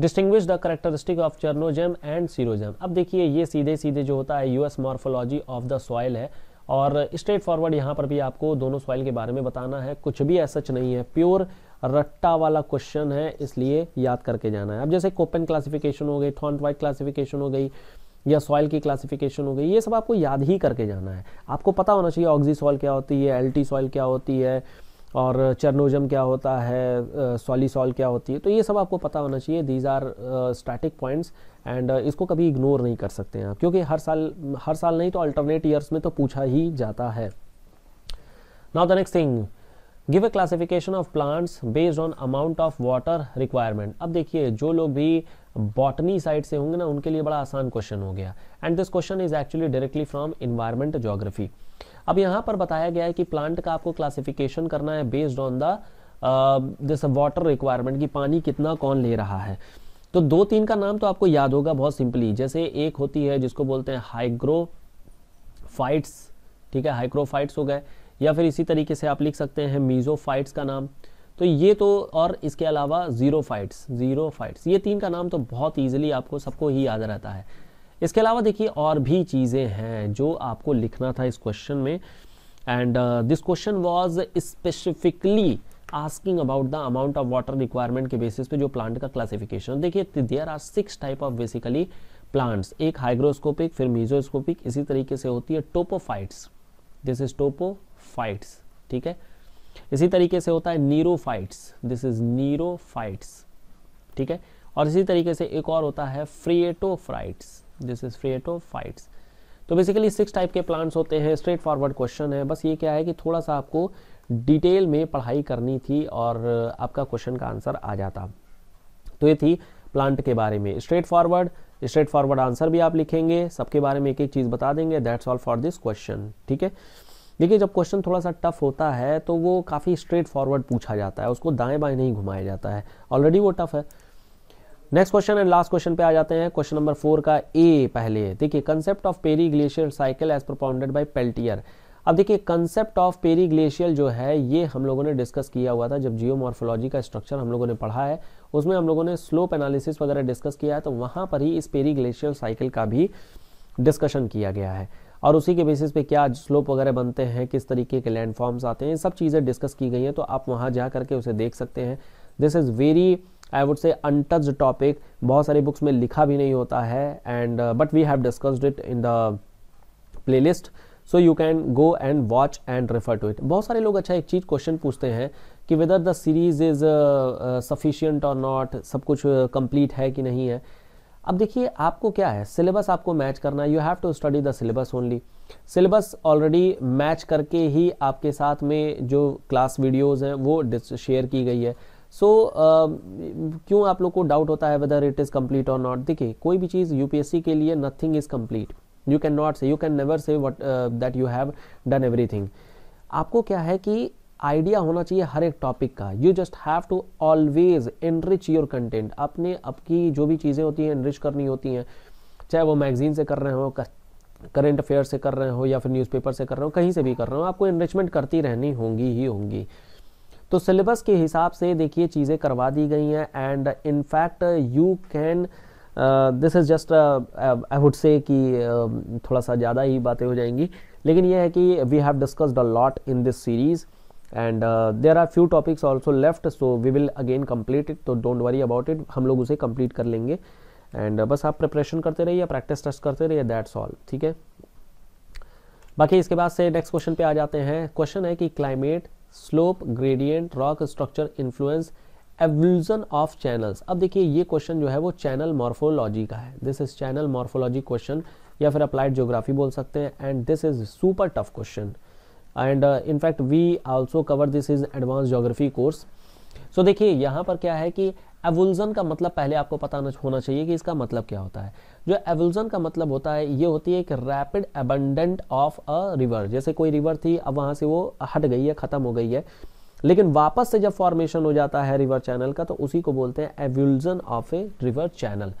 distinguish the characteristic of chernozem and sierozem अब देखिए ये सीधे सीधे जो होता है us morphology of the soil है और स्ट्रेट फॉरवर्ड यहाँ पर भी आपको दोनों सॉइल के बारे में बताना है कुछ भी ऐसा नहीं है प्योर रट्टा वाला क्वेश्चन है इसलिए याद करके जाना है अब जैसे कोपन क्लासिफिकेशन हो गई थॉन्ट वाइट क्लासिफिकेशन हो गई या सॉइल की क्लासिफिकेशन हो गई ये सब आपको याद ही करके जाना है आपको पता होना चाहिए ऑक्जी सॉइल क्या होती है एल्टी सॉइल क्या होती है और चर्नोजम क्या होता है सॉलीसॉल क्या होती है तो ये सब आपको पता होना चाहिए these are static points and इसको कभी इग्नोर नहीं कर सकते हैं आप क्योंकि हर साल हर साल नहीं तो अल्टरनेट ईयर्स में तो पूछा ही जाता है now the next thing give a classification of plants based on amount of water requirement अब देखिए जो लोग भी बॉटनी साइड से होंगे ना उनके लिए बड़ा आसान क्वेश्चन हो गया and this question is actually directly from environment geography अब यहाँ पर बताया गया है कि प्लांट का आपको क्लासिफिकेशन करना है बेस्ड ऑन द जैसे वाटर रिक्वायरमेंट कि पानी कितना कौन ले रहा है तो दो तीन का नाम तो आपको याद होगा बहुत सिंपली जैसे एक होती है जिसको बोलते हैं हाइग्रो फाइट्स ठीक है फाइट्स हो गए या फिर इसी तरीके से आप लिख सकते हैं मीजो फाइट्स का नाम तो ये तो और इसके अलावा जीरो फाइट्स जीरो फाइट्स ये तीन का नाम तो बहुत ईजिली आपको सबको ही याद रहता है इसके अलावा देखिए और भी चीज़ें हैं जो आपको लिखना था इस क्वेश्चन में and this question was specifically asking about the amount of water requirement के बेसिस पे जो प्लांट का क्लासिफिकेशन देखिए there are six type of basically plants एक हाइग्रोस्कोपिक फिर मीजोस्कोपिक इसी तरीके से होती है टोपोफाइट्स दिस इज टोपोफाइट्स ठीक है इसी तरीके से होता है नीरोफाइट्स दिस इज नीरोफाइट्स ठीक है और इसी तरीके से एक और होता है फ्रिएटोफ्राइट्स दिस इज फ्रेटोफाइट्स तो बेसिकली सिक्स टाइप के प्लांट्स होते हैं स्ट्रेट फॉरवर्ड क्वेश्चन है बस ये क्या है कि थोड़ा सा आपको डिटेल में पढ़ाई करनी थी और आपका क्वेश्चन का आंसर आ जाता तो ये थी प्लांट के बारे में straightforward straightforward answer भी आप लिखेंगे सबके बारे में एक एक चीज़ बता देंगे that's all for this question ठीक है देखिए जब क्वेश्चन थोड़ा सा टफ होता है तो वो काफ़ी स्ट्रेट फॉरवर्ड पूछा जाता है उसको दाएं बाएं नहीं घुमाया जाता है ऑलरेडी वो टफ है next question and last question पे आ जाते हैं क्वेश्चन नंबर फोर का ए पहले देखिए concept of peri glacier cycle as propounded by Peltier अब देखिए कंसेप्ट ऑफ पेरी ग्लेशियल जो है ये हम लोगों ने डिस्कस किया हुआ था जब जियोमॉर्फोलॉजी का स्ट्रक्चर हम लोगों ने पढ़ा है उसमें हम लोगों ने स्लोप एनालिसिस वगैरह डिस्कस किया है तो वहाँ पर ही इस पेरी ग्लेशियल साइकिल का भी डिस्कशन किया गया है और उसी के बेसिस पे क्या स्लोप वगैरह बनते हैं किस तरीके के लैंडफॉर्म्स आते हैं सब चीज़ें डिस्कस की गई हैं तो आप वहाँ जा करके उसे देख सकते हैं this is very I would say untouched topic बहुत सारी बुक्स में लिखा भी नहीं होता है and but we have discussed it in the playlist so you can go and watch and refer to it बहुत सारे लोग अच्छा एक चीज़ क्वेश्चन पूछते हैं कि whether the series is sufficient और नॉट सब कुछ कंप्लीट uh, है कि नहीं है अब देखिए आपको क्या है सिलेबस आपको मैच करना है you have to study the syllabus only syllabus already match करके ही आपके साथ में जो क्लास वीडियोज़ हैं वो शेयर की गई है सो so, uh, क्यों आप लोग को डाउट होता है वेदर इट इज़ कम्प्लीट और नॉट देखिए कोई भी चीज़ यूपीएससी के लिए nothing is complete you can not say you can never say what that you have done everything आपको क्या है कि आइडिया होना चाहिए हर एक टॉपिक का you just have to always enrich your content अपने आपकी जो भी चीज़ें होती हैं एनरिच करनी होती हैं चाहे वो मैगजीन से कर रहे हो करेंट अफेयर से कर रहे हो या फिर न्यूज़पेपर से कर रहे हो कहीं से भी कर रहे हो आपको एनरिचमेंट करती रहनी होंगी ही होंगी तो सिलेबस के हिसाब से देखिए चीज़ें करवा दी गई हैं and in fact you can this is just I would say कि um, थोड़ा सा ज़्यादा ही बातें हो जाएंगी लेकिन यह है कि we have discussed a lot in this series and there are few topics also left so we will again complete it तो डोंट वरी अबाउट इट हम लोग उसे कम्प्लीट कर लेंगे एंड uh, बस आप प्रिपरेशन करते रहिए प्रैक्टिस टेस्ट करते रहिए दैट्स ऑल ठीक है बाकी इसके बाद से नेक्स्ट क्वेश्चन पे आ जाते हैं क्वेश्चन है कि climate slope gradient rock structure influence evolution of channels अब देखिए ये क्वेश्चन जो है वो चैनल मॉर्फोलॉजी का है this is channel morphology question या फिर अप्लाइड ज्योग्राफी बोल सकते हैं and this is super tough question and in fact we also cover this is advance geography course so देखिए यहाँ पर क्या है कि एवुलजन का मतलब पहले आपको पता होना चाहिए कि इसका मतलब क्या होता है जो एवुलजन का मतलब होता है ये होती है एक rapid abundant of a river जैसे कोई रिवर थी अब वहाँ से वो हट गई है ख़त्म हो गई है लेकिन वापस से जब फॉर्मेशन हो जाता है रिवर चैनल का तो उसी को बोलते हैं avulsion of a river channel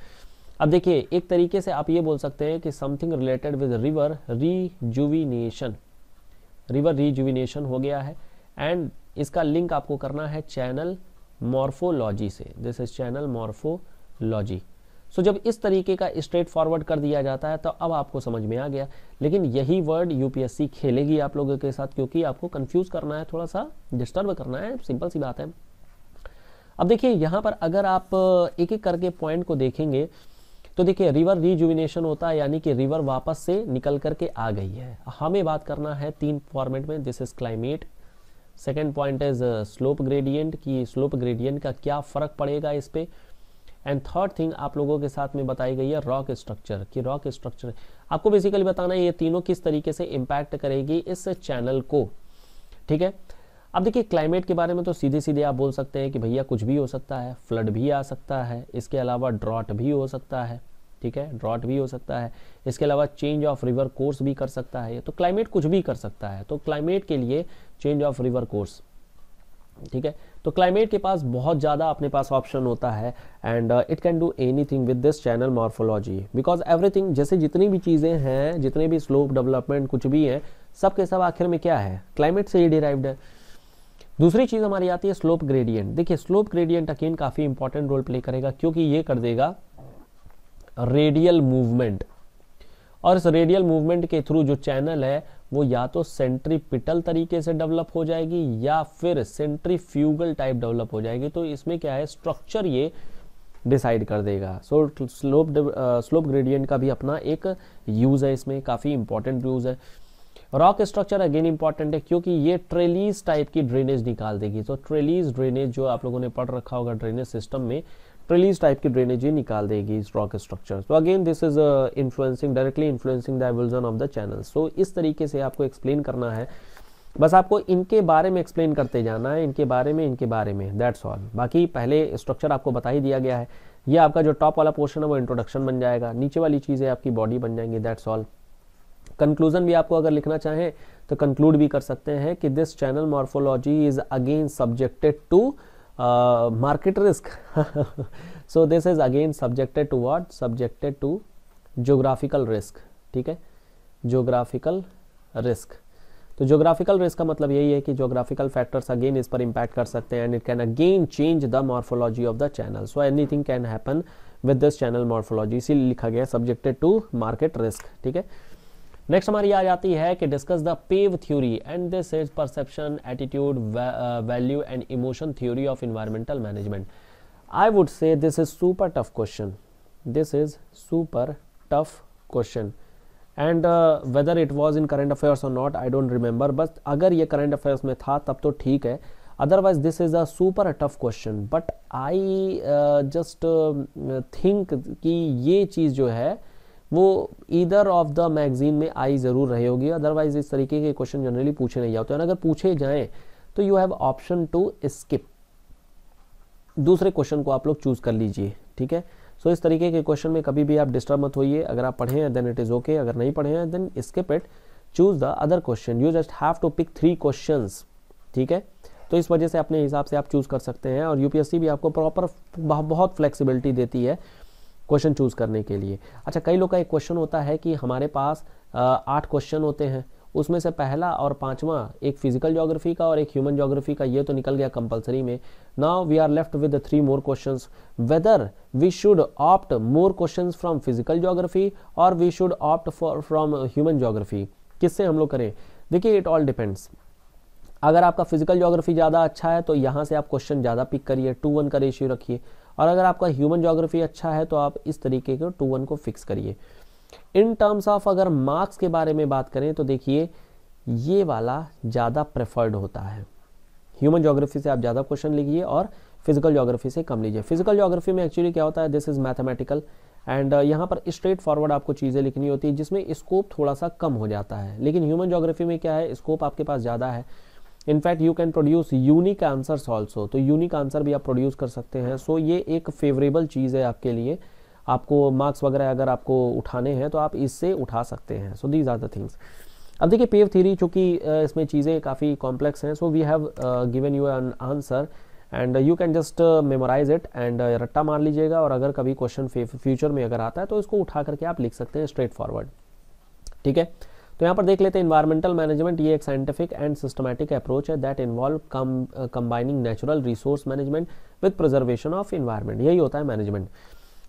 अब देखिए एक तरीके से आप ये बोल सकते हैं कि something related with river rejuvenation river rejuvenation हो गया है एंड इसका लिंक आपको करना है चैनल मॉर्फोलॉजी से this is channel morphology so जब इस तरीके का स्ट्रेट फॉरवर्ड कर दिया जाता है तो अब आपको समझ में आ गया लेकिन यही वर्ड यूपीएससी खेलेगी आप लोगों के साथ क्योंकि आपको कंफ्यूज करना है थोड़ा सा डिस्टर्ब करना है सिंपल सी बात है अब देखिए यहां पर अगर आप एक एक करके पॉइंट को देखेंगे तो देखिए रिवर रिजुविनेशन होता है यानी कि रिवर वापस से निकल करके आ गई है हमें बात करना है तीन फॉर्मेट में this is climate second point is slope gradient कि स्लोप ग्रेडियंट का क्या फ़र्क पड़ेगा इस पर एंड थर्ड थिंग आप लोगों के साथ में बताई गई है रॉक स्ट्रक्चर कि रॉक स्ट्रक्चर आपको बेसिकली बताना है ये तीनों किस तरीके से इम्पैक्ट करेगी इस चैनल को ठीक है अब देखिए क्लाइमेट के बारे में तो सीधे सीधे आप बोल सकते हैं कि भैया कुछ भी हो सकता है फ्लड भी आ सकता है इसके अलावा ड्रॉट भी हो सकता है ठीक है ड्रॉट भी हो सकता है इसके अलावा चेंज ऑफ रिवर कोर्स भी कर सकता है तो क्लाइमेट कुछ भी कर सकता है तो क्लाइमेट के लिए चेंज ऑफ रिवर कोर्स ठीक है तो क्लाइमेट के पास बहुत ज़्यादा अपने पास ऑप्शन होता है and it can do anything with this channel morphology because everything जैसे जितनी भी चीज़ें हैं जितने भी स्लोप डेवलपमेंट कुछ भी हैं सब के सब आखिर में क्या है क्लाइमेट से ही डिराइव्ड है दूसरी चीज़ हमारी आती है स्लोप ग्रेडियंट देखिए स्लोप ग्रेडियंट अकेन काफ़ी इंपॉर्टेंट रोल प्ले करेगा क्योंकि ये कर देगा रेडियल मूवमेंट और इस रेडियल मूवमेंट के थ्रू जो चैनल है वो या तो सेंट्रीपिटल तरीके से डेवलप हो जाएगी या फिर सेंट्रीफ्यूगल टाइप डेवलप हो जाएगी तो इसमें क्या है स्ट्रक्चर ये डिसाइड कर देगा सो स्लोप स्लोप ग्रेडियंट का भी अपना एक यूज़ है इसमें काफ़ी इंपॉर्टेंट यूज़ है रॉक स्ट्रक्चर अगेन इंपॉर्टेंट है क्योंकि ये ट्रेलीज टाइप की ड्रेनेज निकाल देगी तो ट्रेलीज ड्रेनेज जो आप लोगों ने पढ़ रखा होगा ड्रेनेज सिस्टम में ट्रेलीज टाइप की ड्रेनेज ये निकाल देगी इस रॉक स्ट्रक्चर तो again this is influencing directly influencing the of the channel so इस तरीके से आपको एक्सप्लेन करना है बस आपको इनके बारे में एक्सप्लेन करते जाना है इनके बारे में इनके बारे में दैट्स ऑल बाकी पहले स्ट्रक्चर आपको बता ही दिया गया है ये आपका जो टॉप वाला पोर्शन है वो इंट्रोडक्शन बन जाएगा नीचे वाली चीज़ें आपकी बॉडी बन जाएंगी दैट्स ऑल कंक्लूजन भी आपको अगर लिखना चाहें तो कंक्लूड भी कर सकते हैं कि this channel morphology is again subjected to market risk so this is again subjected to what subjected to geographical risk ठीक है जोग्राफिकल रिस्क तो जोग्राफिकल रिस्क का मतलब यही है कि जोग्राफिकल फैक्टर्स अगेन इस पर इम्पैक्ट कर सकते हैं and it can again change the morphology of the channel so anything can happen with this channel morphology इसीलिए लिखा गया सब्जेक्टेड टू मार्केट रिस्क ठीक है नेक्स्ट हमारी आ जाती है कि discuss the PAVE theory and this is perception attitude value and emotion theory of environmental management I would say this is super tough question this is super tough question and whether it was in current affairs और not I don't remember but अगर ये current affairs में था तब तो ठीक है otherwise this is a super tough question but I just think कि ये चीज़ जो है वो ईदर ऑफ द मैगजीन में आई ज़रूर रही होगी अदरवाइज इस तरीके के क्वेश्चन जनरली पूछे नहीं जाते हैं अगर पूछे जाएँ तो you have option to skip दूसरे क्वेश्चन को आप लोग चूज़ कर लीजिए ठीक है सो so, इस तरीके के क्वेश्चन में कभी भी आप डिस्टर्ब मत होइए अगर आप पढ़े हैं देन इट इज़ ओके अगर नहीं पढ़े हैं then skip it choose the other question you just have to pick three question ठीक है तो इस वजह से अपने हिसाब से आप चूज़ कर सकते हैं और यूपीएससी भी आपको प्रॉपर बहुत फ्लेक्सिबिलिटी देती है क्वेश्चन चूज़ करने के लिए अच्छा कई लोग का एक क्वेश्चन होता है कि हमारे पास आठ क्वेश्चन होते हैं उसमें से पहला और पांचवा एक फिजिकल ज्योग्राफी का और एक ह्यूमन ज्योग्राफी का ये तो निकल गया कंपलसरी में now we are left with three more question whether we should opt more question from physical geography और we should opt from human geography किससे हम लोग करें देखिए इट ऑल डिपेंड्स अगर आपका फिजिकल ज्योग्राफी ज़्यादा अच्छा है तो यहाँ से आप क्वेश्चन ज़्यादा पिक करिए टू वन का रेशियो रखिए और अगर आपका ह्यूमन जोग्राफी अच्छा है तो आप इस तरीके के टू वन को फिक्स करिए इन टर्म्स ऑफ अगर मार्क्स के बारे में बात करें तो देखिए ये वाला ज़्यादा प्रेफर्ड होता है ह्यूमन जोग्राफी से आप ज़्यादा क्वेश्चन लिखिए और फिजिकल जोग्राफी से कम लीजिए फिजिकल जोग्राफी में एक्चुअली क्या होता है दिस इज़ मैथमेटिकल एंड यहाँ पर स्ट्रेट फॉरवर्ड आपको चीज़ें लिखनी होती है जिसमें स्कोप थोड़ा सा कम हो जाता है लेकिन ह्यूमन जोग्राफी में क्या है स्कोप आपके पास ज़्यादा है in fact you can produce unique answers also तो यूनिक आंसर भी आप प्रोड्यूस कर सकते हैं सो so, ये एक फेवरेबल चीज़ है आपके लिए आपको मार्क्स वगैरह अगर आपको उठाने हैं तो आप इससे उठा सकते हैं so these are the things अब देखिए पेव थीरी चूंकि इसमें चीज़ें काफ़ी कॉम्प्लेक्स हैं so we have given you an answer and you can just memorise it and रट्टा मार लीजिएगा और अगर कभी क्वेश्चन फ्यूचर में अगर आता है तो इसको उठा करके आप लिख सकते हैं स्ट्रेट फॉरवर्ड ठीक है तो यहाँ पर देख लेते हैं इन्वायरमेंटल मैनेजमेंट ये एक साइंटिफिक एंड सिस्टमैटिक अप्रोच है दैट इन्वॉल्व कम combining natural resource management with preservation of environment यही होता है मैनेजमेंट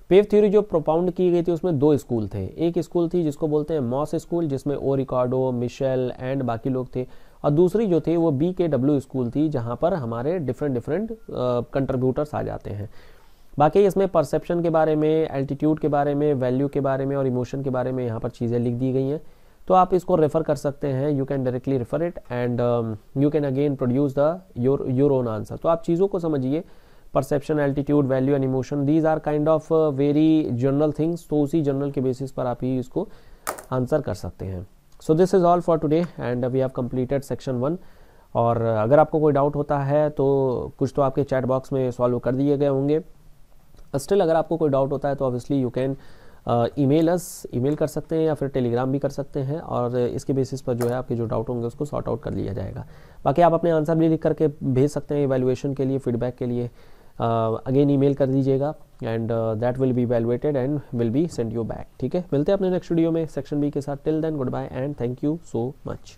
पेव थ्योरी जो प्रोपाउंड की गई थी उसमें दो स्कूल थे एक स्कूल थी जिसको बोलते हैं मॉस स्कूल जिसमें ओ रिकॉर्डो मिशेल एंड बाकी लोग थे और दूसरी जो थी वो बी के डब्ल्यू स्कूल थी जहाँ पर हमारे डिफरेंट डिफरेंट कंट्रीब्यूटर्स आ जाते हैं बाकी इसमें परसेप्शन के बारे में एल्टीट्यूड के बारे में वैल्यू के बारे में और इमोशन के बारे में यहाँ पर चीज़ें लिख दी गई हैं तो आप इसको रेफ़र कर सकते हैं you can directly refer it and you can again produce the your your own answer तो आप चीज़ों को समझिए perception attitude value and emotion these are kind of very general things तो उसी जनरल के बेसिस पर आप ही इसको आंसर कर सकते हैं so this is all for today and we have completed section one और अगर आपको कोई डाउट होता है तो कुछ तो आपके चैट बॉक्स में सॉल्व कर दिए गए होंगे स्टिल अगर आपको कोई डाउट होता है तो obviously you can email us email कर सकते हैं या फिर टेलीग्राम भी कर सकते हैं और इसके बेसिस पर जो है आपके जो डाउट होंगे उसको सॉर्ट आउट कर लिया जाएगा बाकी आप अपने आंसर भी लिख करके भेज सकते हैं इवेलुएशन के लिए फीडबैक के लिए अगेन ई कर दीजिएगा and that will be evaluated and will be send you back ठीक है मिलते हैं अपने नेक्स्ट वीडियो में सेक्शन बी के साथ till then good bye and thank you so much